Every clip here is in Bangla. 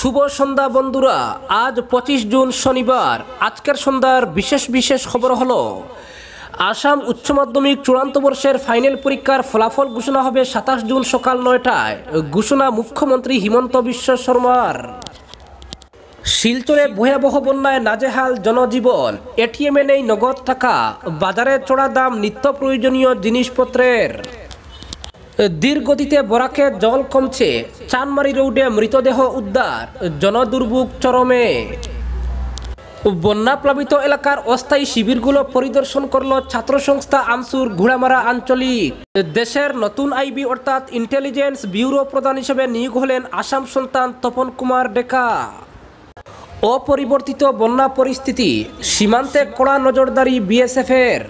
শুভ সন্ধ্যা বন্ধুরা আজ পঁচিশ জুন শনিবার আজকের সন্ধ্যার বিশেষ বিশেষ খবর হলো আসাম উচ্চ মাধ্যমিক চূড়ান্ত বর্ষের ফাইনাল পরীক্ষার ফলাফল ঘোষণা হবে সাতাশ জুন সকাল নয়টায় ঘোষণা মুখ্যমন্ত্রী হিমন্ত বিশ্ব শর্মার শিলচরে ভয়াবহ বন্যায় নাজেহাল জনজীবন এটিএমএ নেই নগদ টাকা বাজারে চড়া দাম নিত্য প্রয়োজনীয় জিনিসপত্রের দীর্ঘদিতে বরাকের জল কমছে চানমারি রোডে মৃতদেহ উদ্ধার জনদুর্ভোগ চরমে বন্যাপ্লাবিত এলাকার অস্থায়ী শিবিরগুলো পরিদর্শন করল ছাত্র সংস্থা আমসুর ঘোড়ামারা আঞ্চলিক দেশের নতুন আইবি অর্থাৎ ইন্টেলিজেন্স ব্যুরো প্রধান হিসেবে নিয়োগ হলেন আসাম সন্তান তপন কুমার ডেকা অপরিবর্তিত বন্যা পরিস্থিতি সীমান্তে কড়া নজরদারি বিএসএফের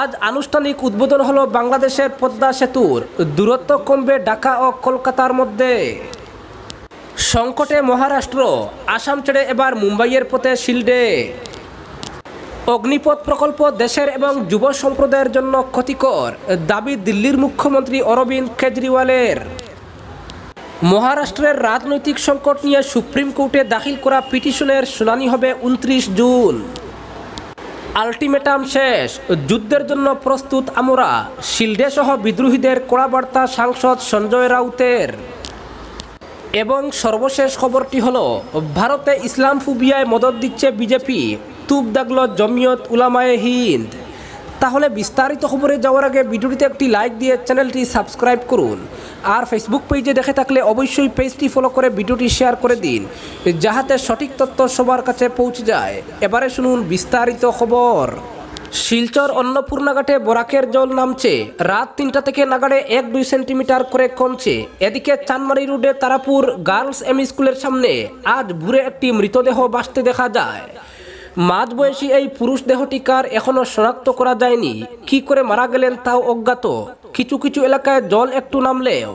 আজ আনুষ্ঠানিক উদ্বোধন হলো বাংলাদেশের পদ্মা সেতুর দূরত্ব কমবে ঢাকা ও কলকাতার মধ্যে সংকটে মহারাষ্ট্র আসাম ছেড়ে এবার মুম্বাইয়ের পথে শিল্ডে অগ্নিপথ প্রকল্প দেশের এবং যুব সম্প্রদায়ের জন্য ক্ষতিকর দাবি দিল্লির মুখ্যমন্ত্রী অরবিন্দ কেজরিওয়ালের মহারাষ্ট্রের রাজনৈতিক সংকট নিয়ে সুপ্রিম কোর্টে দাখিল করা পিটিশনের শুনানি হবে উনত্রিশ জুন আলটিমেটাম শেষ যুদ্ধের জন্য প্রস্তুত আমরা শিল্ডে সহ বিদ্রোহীদের কড়াবার্তা সাংসদ সঞ্জয় রাউতের এবং সর্বশেষ খবরটি হল ভারতে ইসলাম ফুবিয়ায় মদত দিচ্ছে বিজেপি তুপ দাগল জমিয়ত উলামায় হিন্দ তাহলে বিস্তারিত খবরে যাওয়ার আগে ভিডিওটিতে একটি লাইক দিয়ে চ্যানেলটি সাবস্ক্রাইব করুন আর ফেসবুক পেজে দেখে থাকলে অবশ্যই পেজটি ফলো করে ভিডিওটি শেয়ার করে দিন যাহাতে সঠিক তথ্য সবার কাছে পৌঁছে যায় এবারে শুনুন বিস্তারিত খবর শিলচর অন্নপূর্ণাঘাটে বরাকের জল নামছে রাত তিনটা থেকে নাগাড়ে এক দুই সেন্টিমিটার করে কমছে এদিকে চানমারি রোডে তারাপুর গার্লস এম স্কুলের সামনে আজ ভুরে একটি মৃতদেহ বাঁচতে দেখা যায় মাঝবয়সী এই পুরুষ দেহটিকার এখনও শনাক্ত করা যায়নি কি করে মারা গেলেন তাও অজ্ঞাত কিছু কিছু এলাকায় জল একটু নামলেও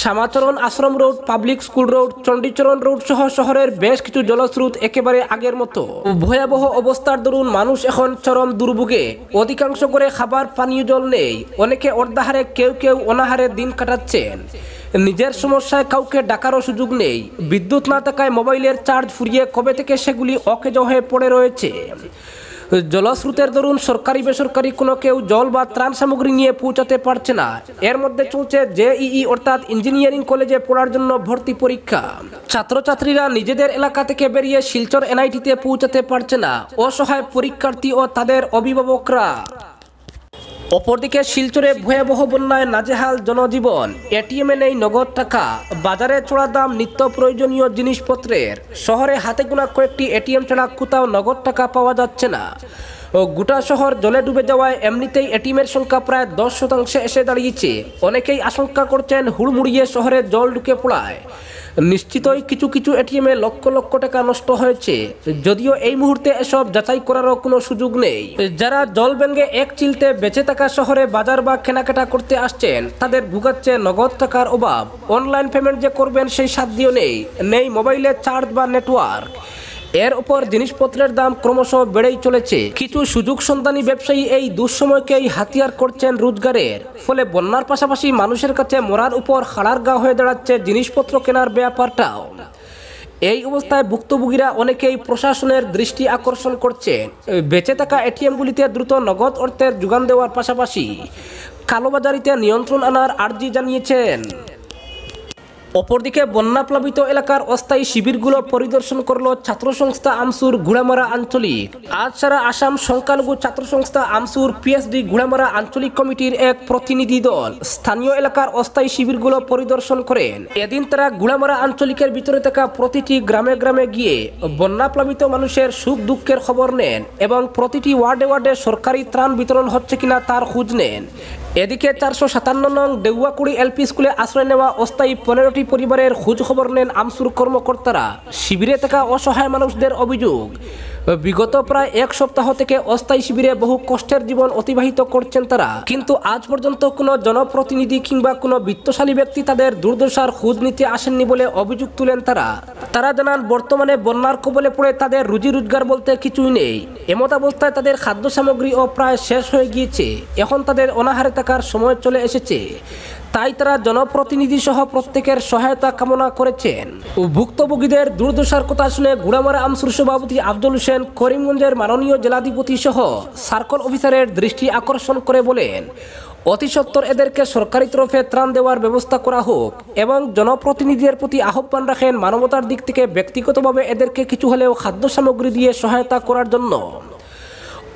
Shyamacharan Ashram road public school road Chandicharan road সহ শহরের বেশ কিছু জলস্রোত একেবারে আগের মতো ভয়াবহ অবস্থার দরুন মানুষ এখন চরম দুর্ভোগে অধিকাংশ করে খাবার পানীয় জল নেই অনেকে অর্ধাহারে কেউ কেউ অনাহারে দিন কাটাচ্ছেন নিজের সমস্যায় কাউকে ডাকারও সুযোগ নেই বিদ্যুৎ না থাকায় মোবাইলের চার্জ ফুরিয়ে কবে থেকে সেগুলি অকেজ হয়ে পড়ে রয়েছে জলস্রোতের দরুন সরকারি বেসরকারি কোনো কেউ জল বা ত্রাণ সামগ্রী নিয়ে পৌঁছাতে পারছে না এর মধ্যে চলছে জেইই অর্থাৎ ইঞ্জিনিয়ারিং কলেজে পড়ার জন্য ভর্তি পরীক্ষা ছাত্রছাত্রীরা নিজেদের এলাকা থেকে বেরিয়ে শিলচর এনআইটিতে পৌঁছাতে পারছে না অসহায় পরীক্ষার্থী ও তাদের অভিভাবকরা অপরদিকে শিলচরে ভয়াবহ বন্যায় নাজেহাল জনজীবন এটিএমে নেই নগদ টাকা বাজারে চড়া দাম নিত্য প্রয়োজনীয় জিনিসপত্রের শহরে হাতে গোনা কয়েকটি এটিএম ছাড়া কোথাও নগদ টাকা পাওয়া যাচ্ছে না ও গোটা শহর জলে ডুবে যাওয়ায় এমনিতেই এটিএমের সংখ্যা প্রায় দশ শতাংশে এসে দাঁড়িয়েছে অনেকেই আশঙ্কা করছেন হুড়মুড়িয়ে শহরে জল ঢুকে পড়ায় নিশ্চিতই কিছু কিছু এটিএমে লক্ষ লক্ষ টাকা নষ্ট হয়েছে যদিও এই মুহূর্তে এসব যাচাই করারও কোনো সুযোগ নেই যারা জল ব্যাঙ্গে এক চিলতে বেঁচে থাকা শহরে বাজার বা কেনাকাটা করতে আসছেন তাদের ভুগাচ্ছে নগদ টাকার অভাব অনলাইন পেমেন্ট যে করবেন সেই সাধ্য নেই নেই মোবাইলের চার্জ বা নেটওয়ার্ক এর উপর জিনিসপত্রের দাম ক্রমশ বেড়েই চলেছে কিছু সুযোগ সন্ধানী ব্যবসায়ী এই দুঃসময়কেই হাতিয়ার করছেন রোজগারের ফলে বন্যার পাশাপাশি মানুষের কাছে মরার উপর খাড়ার গা হয়ে দাঁড়াচ্ছে জিনিসপত্র কেনার ব্যাপারটাও এই অবস্থায় ভুক্তভোগীরা অনেকেই প্রশাসনের দৃষ্টি আকর্ষণ করছে বেঁচে থাকা এটিএমগুলিতে দ্রুত নগদ অর্থের যোগান দেওয়ার পাশাপাশি কালোবাজারিতে নিয়ন্ত্রণ আনার আর্জি জানিয়েছেন অপরদিকে বন্যাপ্লাবিত এলাকার অস্থায়ী শিবিরগুলো পরিদর্শন করল ছাত্র সংস্থা আমসুর ঘুড়ামারা আঞ্চলিক আজ সারা আসাম সংখ্যালঘু ছাত্র সংস্থা আমসুর পিএসডি ঘুড়ামারা আঞ্চলিক কমিটির এক প্রতিনিধি দল স্থানীয় এলাকার অস্থায়ী শিবিরগুলো পরিদর্শন করেন এদিন তারা ঘুড়ামারা আঞ্চলিকের ভিতরে থাকা প্রতিটি গ্রামে গ্রামে গিয়ে বন্যাপ্লাবিত মানুষের সুখ দুঃখের খবর নেন এবং প্রতিটি ওয়ার্ডে ওয়ার্ডে সরকারি ত্রাণ বিতরণ হচ্ছে কিনা তার খোঁজ নেন এদিকে চারশো সাতান্ন নং দেউয়াকুড়ি এলপি স্কুলে আশ্রয় নেওয়া অস্থায়ী পনেরোটি পরিবারের খোঁজ খবর নেন আমসুর কর্মকর্তারা শিবিরে থাকা অসহায় মানুষদের অভিযোগ বিগত প্রায় এক সপ্তাহ থেকে অস্থায়ী শিবিরে বহু কষ্টের জীবন অতিবাহিত করছেন তারা কিন্তু আজ পর্যন্ত কোনো জনপ্রতিনিধি কিংবা কোনো বিত্তশালী ব্যক্তি তাদের দুর্দশার খোঁজ নিতে আসেননি বলে অভিযোগ তুলেন তারা তারা জানান বর্তমানে বন্যার কবলে পড়ে তাদের রুজি রোজগার বলতে কিছুই নেই এমত অবস্থায় তাদের খাদ্য সামগ্রী ও প্রায় শেষ হয়ে গিয়েছে এখন তাদের অনাহারে থাকার সময় চলে এসেছে তাই তারা জনপ্রতিনিধি সহ প্রত্যেকের সহায়তা কামনা করেছেন ও ভুক্তভোগীদের দুর্দশার কথা শুনে গুড়ামার আমসুর সভাপতি আব্দুল হোসেন করিমগঞ্জের মাননীয় জেলাধিপতি সহ সার্কল অফিসারের দৃষ্টি আকর্ষণ করে বলেন অতি এদেরকে সরকারি তরফে ত্রাণ দেওয়ার ব্যবস্থা করা হোক এবং জনপ্রতিনিধিদের প্রতি আহ্বান রাখেন মানবতার দিক থেকে ব্যক্তিগতভাবে এদেরকে কিছু হলেও খাদ্য সামগ্রী দিয়ে সহায়তা করার জন্য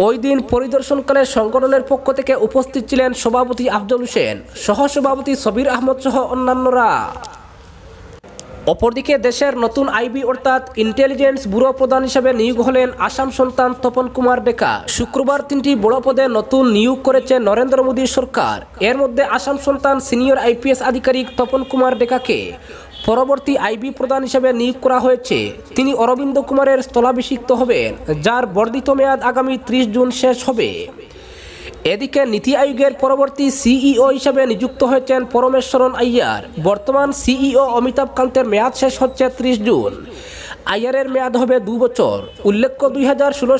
ওই দিন পরিদর্শনকালে সংগঠনের পক্ষ থেকে উপস্থিত ছিলেন সভাপতি আফজল হোসেন সহসভাপতি সবির আহমদ সহ অন্যান্যরা অপরদিকে দেশের নতুন আইবি অর্থাৎ ইন্টেলিজেন্স ব্যুরো প্রধান হিসেবে নিয়োগ হলেন আসাম সন্তান তপন কুমার ডেকা শুক্রবার তিনটি বড় পদে নতুন নিয়োগ করেছে নরেন্দ্র মোদী সরকার এর মধ্যে আসাম সন্তান সিনিয়র আইপিএস আধিকারিক তপন কুমার ডেকাকে পরবর্তী আইবি প্রধান হিসেবে নিয়োগ করা হয়েছে তিনি অরবিন্দ কুমারের স্থলাভিষিক্ত হবেন যার বর্ধিত মেয়াদ আগামী ত্রিশ জুন শেষ হবে এদিকে নীতি আয়োগের পরবর্তী সিইও হিসেবে নিযুক্ত হয়েছেন পরমেশ্বরন আইয়ার বর্তমান সিইও অমিতাভ কান্তের মেয়াদ শেষ হচ্ছে ত্রিশ জুন আইয়ারের মেয়াদ হবে দু বছর উল্লেখ্য দুই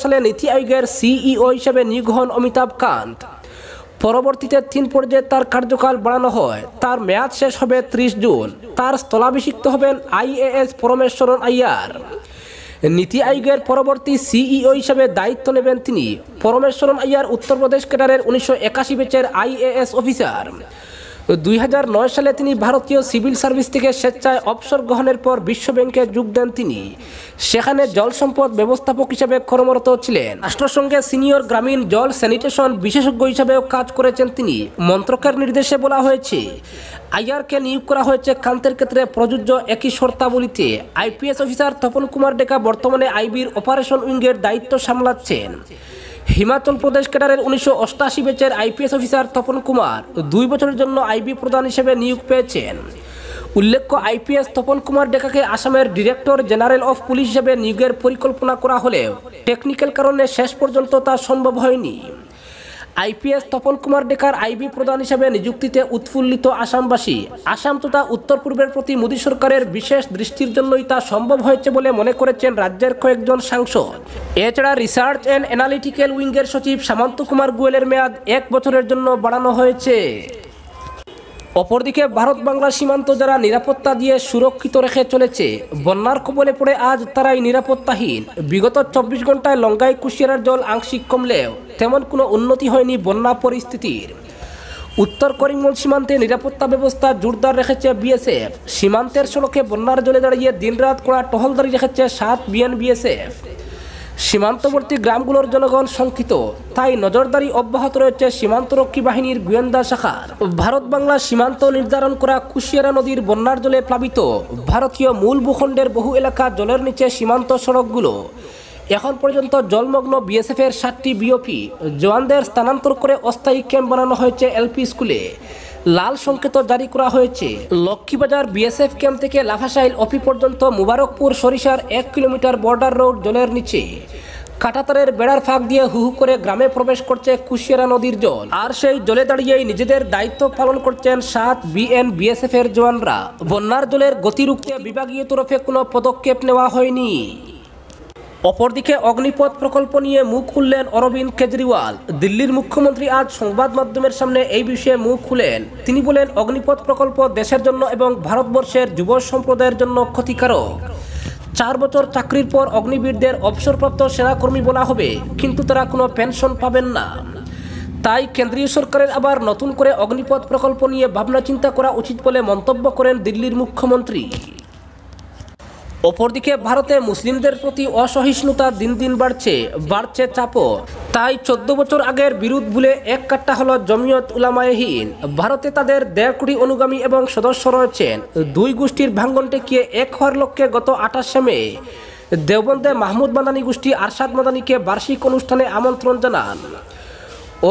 সালে নীতি আয়োগের সিইও হিসেবে নিয়োগ হন অমিতাভ কান্ত পরবর্তীতে তিন পর্যায়ে তার কার্যকাল বাড়ানো হয় তার মেয়াদ শেষ হবে ত্রিশ জুন তার স্থলাভিষিক্ত হবেন আইএএস পরমেশ্বরন আইয়ার নীতি আয়োগের পরবর্তী সিইও হিসেবে দায়িত্ব নেবেন তিনি পরমেশ্বরন আইয়ার উত্তরপ্রদেশ ক্যাডারের উনিশশো একাশি ব্যাচের আইএএস অফিসার দুই সালে তিনি ভারতীয় সিভিল সার্ভিস থেকে স্বেচ্ছায় অবসর গ্রহণের পর বিশ্বব্যাংকে যোগ দেন তিনি সেখানে জল সম্পদ ব্যবস্থাপক হিসেবে কর্মরত ছিলেন রাষ্ট্রসংঘে সিনিয়র গ্রামীণ জল স্যানিটেশন বিশেষজ্ঞ হিসেবেও কাজ করেছেন তিনি মন্ত্রকের নির্দেশে বলা হয়েছে আইআরকে নিয়োগ করা হয়েছে কান্তের ক্ষেত্রে প্রযোজ্য একই শর্তাবলীতে আইপিএস অফিসার তপন কুমার ডেকা বর্তমানে আইবির অপারেশন উইংয়ের দায়িত্ব সামলাচ্ছেন হিমাচল প্রদেশ ক্যাডারের উনিশশো অষ্টাশি ব্যাচের আইপিএস অফিসার তপন কুমার দুই বছরের জন্য আইবি প্রধান হিসেবে নিয়োগ পেয়েছেন উল্লেখ্য আইপিএস তপন কুমার ডেকাকে আসামের ডিরেক্টর জেনারেল অফ পুলিশ হিসেবে নিয়োগের পরিকল্পনা করা হলেও টেকনিক্যাল কারণে শেষ পর্যন্ত তা সম্ভব হয়নি আইপিএস তপন কুমার ডেকার আইবি প্রধান হিসেবে নিযুক্তিতে উৎফুল্লিত আসামবাসী আসাম তথা উত্তর পূর্বের প্রতি মোদী সরকারের বিশেষ দৃষ্টির জন্যই তা সম্ভব হয়েছে বলে মনে করেছেন রাজ্যের কয়েকজন সাংসদ এছাড়া রিসার্চ অ্যান্ড অ্যানালিটিক্যাল উইংয়ের সচিব সামন্ত কুমার গোয়েলের মেয়াদ এক বছরের জন্য বাড়ানো হয়েছে অপরদিকে ভারত বাংলা সীমান্ত যারা নিরাপত্তা দিয়ে সুরক্ষিত রেখে চলেছে বন্যার কবলে পড়ে আজ তারাই নিরাপত্তাহীন বিগত চব্বিশ ঘন্টায় লঙ্কায় কুশিয়ার জল আংশিক কমলেও তেমন কোনো উন্নতি হয়নি বন্যা পরিস্থিতির উত্তর করিমগঞ্জ সীমান্তে নিরাপত্তা ব্যবস্থা জোরদার রেখেছে বিএসএফ সীমান্তের সড়কে বন্যার জলে দাঁড়িয়ে দিনরাত করা টহলদারি রেখেছে সাত বিএন বিএসএফ সীমান্তবর্তী গ্রামগুলোর জনগণ শঙ্কিত তাই নজরদারি অব্যাহত রয়েছে সীমান্তরক্ষী বাহিনীর গোয়েন্দা শাখার ভারত বাংলা সীমান্ত নির্ধারণ করা কুশিয়ারা নদীর বন্যার জলে প্লাবিত ভারতীয় মূল ভূখণ্ডের বহু এলাকা জলের নিচে সীমান্ত সড়কগুলো এখন পর্যন্ত জলমগ্ন বিএসএফের সাতটি বিওপি জওয়ানদের স্থানান্তর করে অস্থায়ী ক্যাম্প বানানো হয়েছে এলপি স্কুলে লাল সংকেত জারি করা হয়েছে লক্ষ্মীবাজার বিএসএফ ক্যাম্প থেকে লাফাসাইল অফি পর্যন্ত মুবারকপুর সরিষার এক কিলোমিটার বর্ডার রোড জলের নিচে কাটাতারের বেড়ার ফাঁক দিয়ে হুহু করে গ্রামে প্রবেশ করছে কুশিয়ারা নদীর জল আর সেই জলে দাঁড়িয়েই নিজেদের দায়িত্ব পালন করছেন সাত বিএন বিএসএফ এর জওয়ানরা বন্যার জলের গতি রুখতে বিভাগীয় তরফে কোনো পদক্ষেপ নেওয়া হয়নি অপরদিকে অগ্নিপথ প্রকল্প নিয়ে মুখ খুললেন অরবিন্দ কেজরিওয়াল দিল্লির মুখ্যমন্ত্রী আজ সংবাদ মাধ্যমের সামনে এই বিষয়ে মুখ খুলেন তিনি বলেন অগ্নিপথ প্রকল্প দেশের জন্য এবং ভারতবর্ষের যুব সম্প্রদায়ের জন্য ক্ষতিকারক চার বছর চাকরির পর অগ্নিবীরদের অবসরপ্রাপ্ত সেনাকর্মী বলা হবে কিন্তু তারা কোনো পেনশন পাবেন না তাই কেন্দ্রীয় সরকারের আবার নতুন করে অগ্নিপথ প্রকল্প নিয়ে ভাবনা চিন্তা করা উচিত বলে মন্তব্য করেন দিল্লির মুখ্যমন্ত্রী অপরদিকে ভারতে মুসলিমদের প্রতি অসহিষ্ণুতা দিন দিন বাড়ছে বাড়ছে চাপও তাই চোদ্দ বছর আগের বিরোধ ভুলে এক কাট্টা হল জমিয়ত উলামায়হীন ভারতে তাদের দেড় কোটি অনুগামী এবং সদস্য রয়েছেন দুই গোষ্ঠীর ভাঙ্গন টেকিয়ে এক হওয়ার লক্ষ্যে গত আঠাশে মে দেবন্দে মাহমুদ মাদানি গোষ্ঠী আরশাদ মাদানিকে বার্ষিক অনুষ্ঠানে আমন্ত্রণ জানান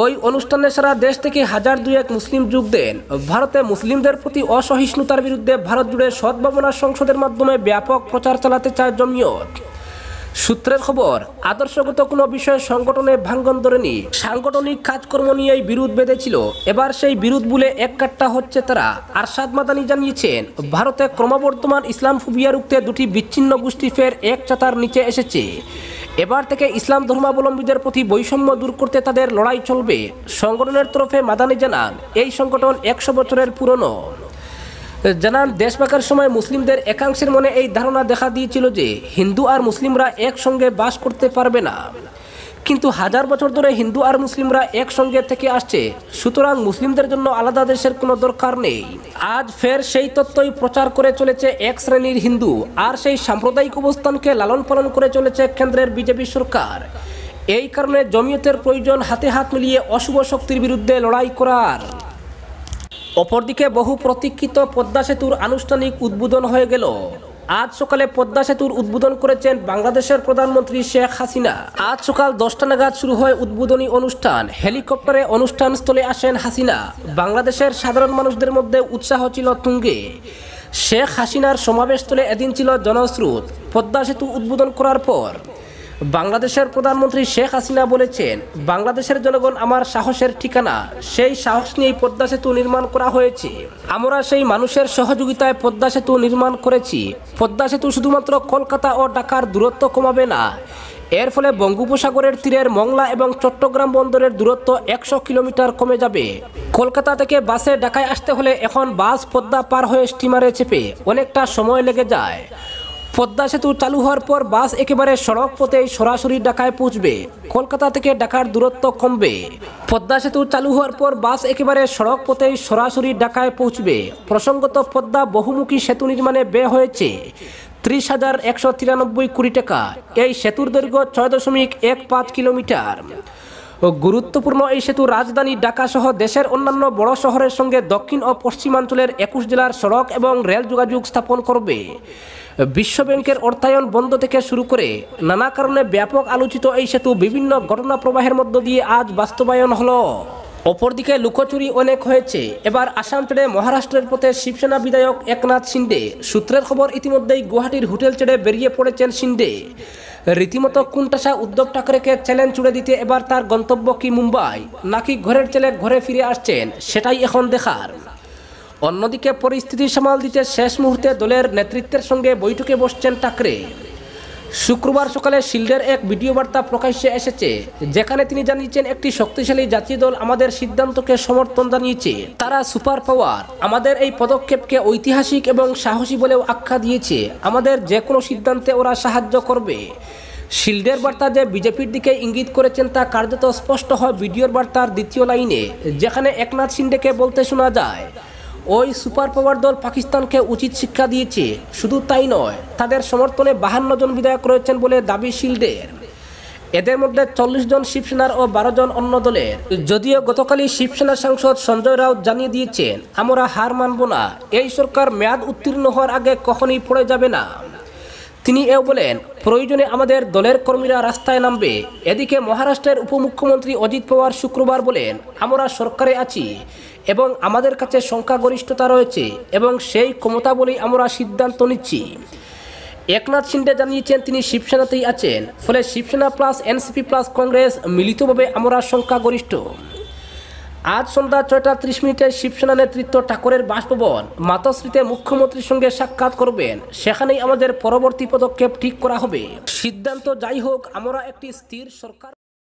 ওই অনুষ্ঠানে সারা দেশ থেকে হাজার দুয়েক মুসলিম যোগ দেন ভারতে মুসলিমদের প্রতি অসহিষ্ণুতার বিরুদ্ধে ভারত জুড়ে সদ্ভাবনা সংসদের মাধ্যমে ব্যাপক প্রচার চালাতে চায় জমিয়ত সূত্রের খবর আদর্শগত কোনো বিষয়ে সংগঠনে ভাঙ্গন ধরেনি সাংগঠনিক কাজকর্ম নিয়েই বিরোধ বেঁধেছিল এবার সেই বিরোধ বলে এক কাট্টা হচ্ছে তারা আরশাদ মাদানি জানিয়েছেন ভারতে ক্রমবর্ধমান ইসলাম ফুবিয়া রুখতে দুটি বিচ্ছিন্ন গোষ্ঠী ফের এক চাতার নিচে এসেছে এবার থেকে ইসলাম ধর্মাবলম্বীদের প্রতি বৈষম্য দূর করতে তাদের লড়াই চলবে সংগঠনের তরফে মাদানি জানান এই সংগঠন একশো বছরের পুরনো জানান দেশভাগের সময় মুসলিমদের একাংশের মনে এই ধারণা দেখা দিয়েছিল যে হিন্দু আর মুসলিমরা একসঙ্গে বাস করতে পারবে না কিন্তু হাজার বছর ধরে হিন্দু আর মুসলিমরা একসঙ্গে থেকে আসছে সুতরাং মুসলিমদের জন্য আলাদা দেশের কোনো দরকার নেই আজ ফের সেই তত্ত্বই প্রচার করে চলেছে এক শ্রেণীর হিন্দু আর সেই সাম্প্রদায়িক অবস্থানকে লালন পালন করে চলেছে কেন্দ্রের বিজেপি সরকার এই কারণে জমিয়তের প্রয়োজন হাতে হাত মিলিয়ে অশুভ শক্তির বিরুদ্ধে লড়াই করার অপরদিকে বহু প্রতীক্ষিত পদ্মা সেতুর আনুষ্ঠানিক উদ্বোধন হয়ে গেল আজ সকালে পদ্মা সেতুর উদ্বোধন করেছেন বাংলাদেশের প্রধানমন্ত্রী শেখ হাসিনা আজ সকাল দশটা নাগাদ শুরু হয় উদ্বোধনী অনুষ্ঠান হেলিকপ্টারে অনুষ্ঠান স্থলে আসেন হাসিনা বাংলাদেশের সাধারণ মানুষদের মধ্যে উৎসাহ ছিল তুঙ্গে শেখ হাসিনার সমাবেশস্থলে এদিন ছিল জনস্রোত পদ্মা সেতু উদ্বোধন করার পর বাংলাদেশের প্রধানমন্ত্রী শেখ হাসিনা বলেছেন বাংলাদেশের জনগণ আমার সাহসের ঠিকানা সেই সাহস নিয়েই পদ্মা সেতু নির্মাণ করা হয়েছে আমরা সেই মানুষের সহযোগিতায় পদ্মা সেতু নির্মাণ করেছি পদ্মা সেতু শুধুমাত্র কলকাতা ও ঢাকার দূরত্ব কমাবে না এর ফলে বঙ্গোপসাগরের তীরের মংলা এবং চট্টগ্রাম বন্দরের দূরত্ব একশো কিলোমিটার কমে যাবে কলকাতা থেকে বাসে ঢাকায় আসতে হলে এখন বাস পদ্মা পার হয়ে স্টিমারে চেপে অনেকটা সময় লেগে যায় পদ্মা সেতু চালু হওয়ার পর বাস একেবারে সড়ক পথেই সরাসরি ঢাকায় পৌঁছবে কলকাতা থেকে ঢাকার দূরত্ব কমবে পদ্মা সেতু চালু হওয়ার পর বাস একেবারে সড়ক পথেই সরাসরি ঢাকায় পৌঁছবে প্রসঙ্গত পদ্মা বহুমুখী সেতু নির্মাণে ব্যয় হয়েছে ত্রিশ হাজার একশো তিরানব্বই কোটি টাকা এই সেতুর দৈর্ঘ্য ছয় দশমিক এক পাঁচ কিলোমিটার গুরুত্বপূর্ণ এই সেতু রাজধানী ঢাকাসহ দেশের অন্যান্য বড় শহরের সঙ্গে দক্ষিণ ও পশ্চিমাঞ্চলের একুশ জেলার সড়ক এবং রেল যোগাযোগ স্থাপন করবে বিশ্বব্যাংকের অর্থায়ন বন্ধ থেকে শুরু করে নানা কারণে ব্যাপক আলোচিত এই সেতু বিভিন্ন ঘটনা প্রবাহের মধ্য দিয়ে আজ বাস্তবায়ন হলো অপরদিকে লুকোচুরি অনেক হয়েছে এবার আসাম ছেড়ে মহারাষ্ট্রের পথে শিবসেনা বিধায়ক একনাথ শিন্ডে সূত্রের খবর ইতিমধ্যেই গুয়াহাটির হোটেল ছেড়ে বেরিয়ে পড়েছেন শিন্ডে রীতিমতো কুণ্ঠাসা উদ্ধব ঠাকরেকে চ্যালেঞ্জ ছুড়ে দিতে এবার তার গন্তব্য কি মুম্বাই নাকি ঘরের ছেলে ঘরে ফিরে আসছেন সেটাই এখন দেখার অন্যদিকে পরিস্থিতি সামাল দিতে শেষ মুহূর্তে দলের নেতৃত্বের সঙ্গে বৈঠকে বসছেন ঠাকরে শুক্রবার সকালে শিল্ডের এক ভিডিও বার্তা প্রকাশ্যে এসেছে যেখানে তিনি জানিয়েছেন একটি শক্তিশালী জাতীয় দল আমাদের সিদ্ধান্তকে সমর্থন জানিয়েছে তারা সুপার পাওয়ার আমাদের এই পদক্ষেপকে ঐতিহাসিক এবং সাহসী বলেও আখ্যা দিয়েছে আমাদের যে কোনো সিদ্ধান্তে ওরা সাহায্য করবে শিল্ডের বার্তা যে বিজেপির দিকে ইঙ্গিত করেছেন তা কার্যত স্পষ্ট হয় ভিডিওর বার্তার দ্বিতীয় লাইনে যেখানে একনাথ শিন্ডেকে বলতে শোনা যায় ওই সুপার পাওয়ার দল পাকিস্তানকে উচিত শিক্ষা দিয়েছে শুধু তাই নয় তাদের সমর্থনে বাহান্ন জন বিধায়ক রয়েছেন বলে দাবি শিল্ডের এদের মধ্যে চল্লিশ জন শিবসেনার ও বারো জন অন্য দলের যদিও গতকালই শিবসেনা সাংসদ সঞ্জয় রাউত জানিয়ে দিয়েছেন আমরা হার মানব না এই সরকার মেয়াদ উত্তীর্ণ হওয়ার আগে কখনই পড়ে যাবে না তিনি এও বলেন প্রয়োজনে আমাদের দলের কর্মীরা রাস্তায় নামবে এদিকে মহারাষ্ট্রের উপমুখ্যমন্ত্রী অজিত পাওয়ার শুক্রবার বলেন আমরা সরকারে আছি এবং আমাদের কাছে সংখ্যাগরিষ্ঠতা রয়েছে এবং সেই ক্ষমতা বলেই আমরা সিদ্ধান্ত নিচ্ছি একনাথ সিন্ডে জানিয়েছেন তিনি শিবসেনাতেই আছেন ফলে Shiv Sena plus NCP plus Congress মিলিতভাবে আমরা সংখ্যাগরিষ্ঠ আজ সন্ধ্যা ছয়টা ত্রিশ মিনিটে শিবসেনা নেতৃত্ব ঠাকুরের বাসভবন মাতাশ্রীতে মুখ্যমন্ত্রীর সঙ্গে সাক্ষাৎ করবেন সেখানেই আমাদের পরবর্তী পদক্ষেপ ঠিক করা হবে সিদ্ধান্ত যাই হোক আমরা একটি স্থির সরকার